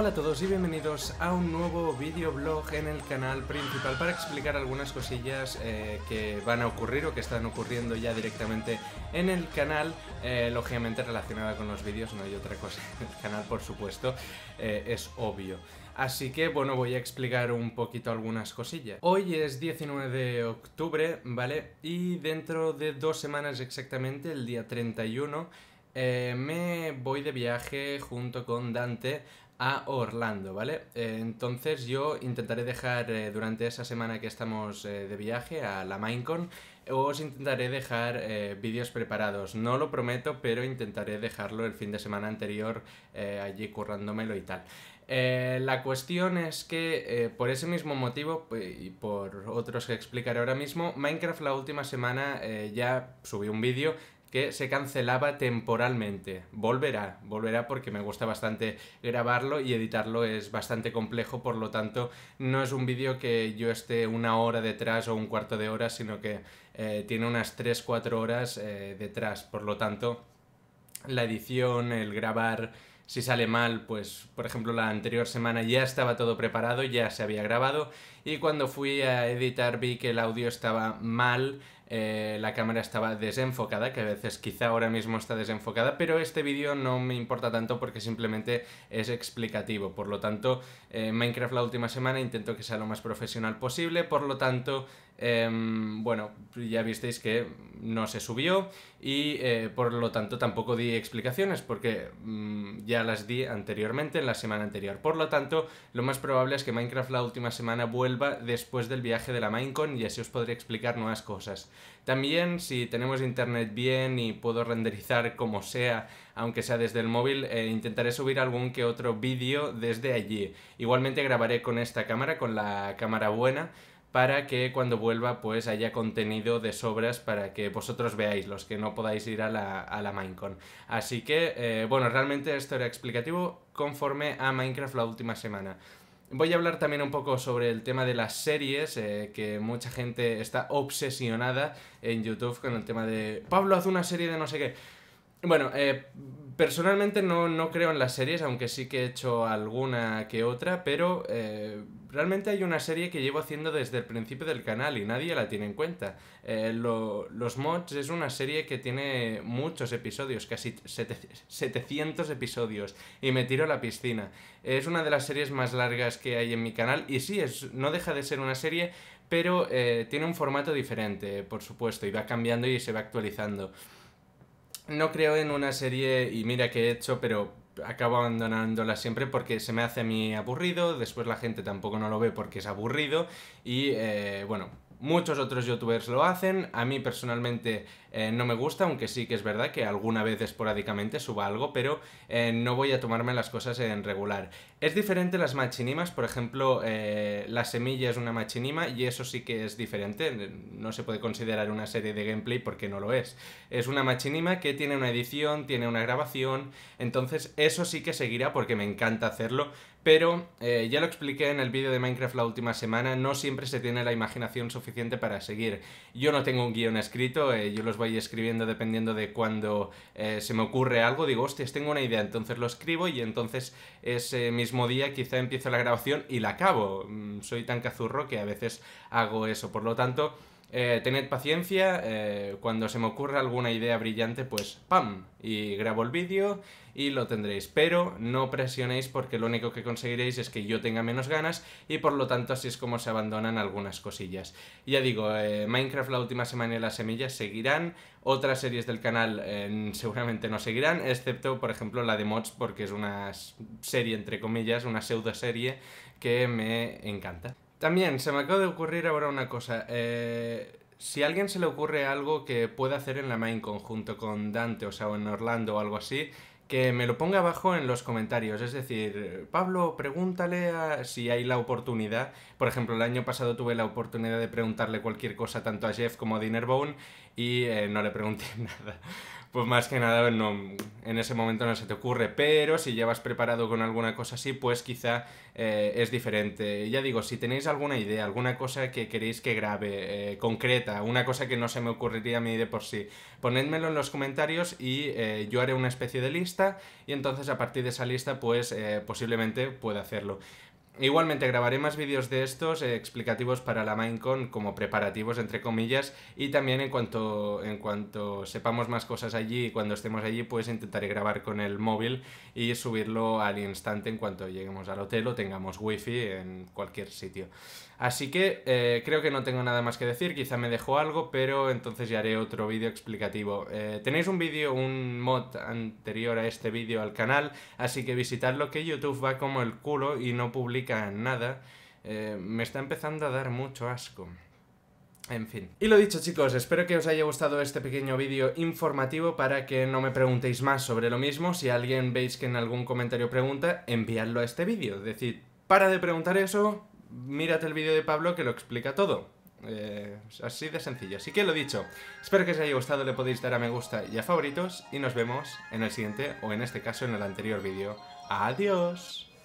Hola a todos y bienvenidos a un nuevo videoblog en el canal principal para explicar algunas cosillas eh, que van a ocurrir o que están ocurriendo ya directamente en el canal, eh, lógicamente relacionada con los vídeos, no hay otra cosa en el canal por supuesto, eh, es obvio. Así que bueno, voy a explicar un poquito algunas cosillas. Hoy es 19 de octubre, ¿vale? Y dentro de dos semanas exactamente, el día 31, me voy de viaje junto con Dante a Orlando, ¿vale? Eh, entonces yo intentaré dejar eh, durante esa semana que estamos eh, de viaje a la Minecon, os intentaré dejar vídeos preparados. No lo prometo, pero intentaré dejarlo el fin de semana anterior allí currándomelo y tal. la cuestión es que por ese mismo motivo pues, y por otros que explicaré ahora mismo, Minecraft la última semana ya subí un vídeo que se cancelaba temporalmente. Volverá, volverá porque me gusta bastante grabarlo y editarlo es bastante complejo, por lo tanto no es un vídeo que yo esté una hora detrás o un cuarto de hora, sino que eh, tiene unas 3-4 horas eh, detrás, por lo tanto la edición, el grabar... Si sale mal, pues por ejemplo la anterior semana ya estaba todo preparado, ya se había grabado y cuando fui a editar vi que el audio estaba mal, eh, la cámara estaba desenfocada, que a veces quizá ahora mismo está desenfocada, pero este vídeo no me importa tanto porque simplemente es explicativo, por lo tanto eh, Minecraft la última semana intento que sea lo más profesional posible, por lo tanto... Em, bueno, ya visteis que no se subió y eh, por lo tanto tampoco di explicaciones porque mm, ya las di anteriormente, en la semana anterior. Por lo tanto, lo más probable es que Minecraft la última semana vuelva después del viaje de la Minecon y así os podré explicar nuevas cosas. También, si tenemos internet bien y puedo renderizar como sea, aunque sea desde el móvil, eh, intentaré subir algún que otro vídeo desde allí. Igualmente grabaré con esta cámara, con la cámara buena, para que cuando vuelva pues haya contenido de sobras para que vosotros veáis los que no podáis ir a la, a Minecon. Así que, eh, bueno, realmente esto era explicativo conforme a Minecraft la última semana. Voy a hablar también un poco sobre el tema de las series, eh, que mucha gente está obsesionada en YouTube con el tema de Pablo hace una serie de no sé qué. Bueno, eh, Personalmente no, creo en las series, aunque sí que he hecho alguna que otra, pero eh, realmente hay una serie que llevo haciendo desde el principio del canal y nadie la tiene en cuenta. Eh, los Mods es una serie que tiene muchos episodios, casi 700 episodios, y me tiro a la piscina. Es una de las series más largas que hay en mi canal y sí, es, no deja de ser una serie, pero eh, tiene un formato diferente, por supuesto, y va cambiando y se va actualizando no creo en una serie, y mira que he hecho, pero acabo abandonándola siempre porque se me hace a mí aburrido, después la gente tampoco no lo ve porque es aburrido, y eh, bueno, Muchos otros youtubers lo hacen, a mí personalmente eh, no me gusta, aunque sí que es verdad que alguna vez esporádicamente suba algo, pero eh, no voy a tomarme las cosas en regular. Es diferente las machinimas, por ejemplo, eh, la semilla es una machinima y eso sí que es diferente, no se puede considerar una serie de gameplay porque no lo es. Es una machinima que tiene una edición, tiene una grabación, entonces eso sí que seguirá porque me encanta hacerlo, pero ya lo expliqué en el vídeo de Minecraft la última semana, no siempre se tiene la imaginación suficiente suficiente para seguir. Yo no tengo un guión escrito, eh, yo los voy escribiendo dependiendo de cuando eh, se me ocurre algo, digo, hostias, tengo una idea, entonces lo escribo y entonces ese mismo día quizá empiezo la grabación y la acabo. Mm, soy tan cazurro que a veces hago eso, por lo tanto... Eh, tened paciencia, eh, cuando se me ocurra alguna idea brillante, pues ¡pam! Y grabo el vídeo y lo tendréis. Pero no presionéis porque lo único que conseguiréis es que yo tenga menos ganas y por lo tanto así es como se abandonan algunas cosillas. Ya digo, eh, Minecraft la última semana y las semillas seguirán, otras series del canal seguramente no seguirán, excepto por ejemplo la de Mods porque es una serie entre comillas, una pseudo serie que me encanta. También se me acaba de ocurrir ahora una cosa. Eh, si a alguien se le ocurre algo que pueda hacer en la main conjunto con Dante, o sea, o en Orlando o algo así, que me lo ponga abajo en los comentarios. Es decir, Pablo, pregúntale si hay la oportunidad. Por ejemplo, el año pasado tuve la oportunidad de preguntarle cualquier cosa tanto a Jeff como a Dinnerbone y eh, no le pregunté nada. Pues más que nada, en ese momento no se te ocurre, pero si llevas preparado con alguna cosa así, pues quizá eh, es diferente. Ya digo, si tenéis alguna idea, alguna cosa que queréis que grabe, eh, concreta, una cosa que no se me ocurriría a mí de por sí, ponedmelo en los comentarios y yo haré una especie de lista y entonces a partir de esa lista, pues posiblemente pueda hacerlo. Igualmente grabaré más vídeos de estos eh, explicativos para la Minecon como preparativos entre comillas y también en cuanto, en cuanto sepamos más cosas allí y cuando estemos allí pues intentaré grabar con el móvil y subirlo al instante en cuanto lleguemos al hotel o tengamos wifi en cualquier sitio. Así que eh, creo que no tengo nada más que decir, quizá me dejo algo, pero entonces ya haré otro vídeo explicativo. Eh, tenéis un vídeo, un mod anterior a este vídeo al canal, así que visitadlo que YouTube va como el culo y no publica nada, eh, me está empezando a dar mucho asco. En fin. Y lo dicho chicos, espero que os haya gustado este pequeño vídeo informativo para que no me preguntéis más sobre lo mismo. Si alguien veis que en algún comentario pregunta, enviadlo a este vídeo. es decir, para de preguntar eso, mírate el vídeo de Pablo que lo explica todo. Eh, así de sencillo. Así que lo dicho, espero que os haya gustado, le podéis dar a me gusta y a favoritos y nos vemos en el siguiente o en este caso en el anterior vídeo. ¡Adiós!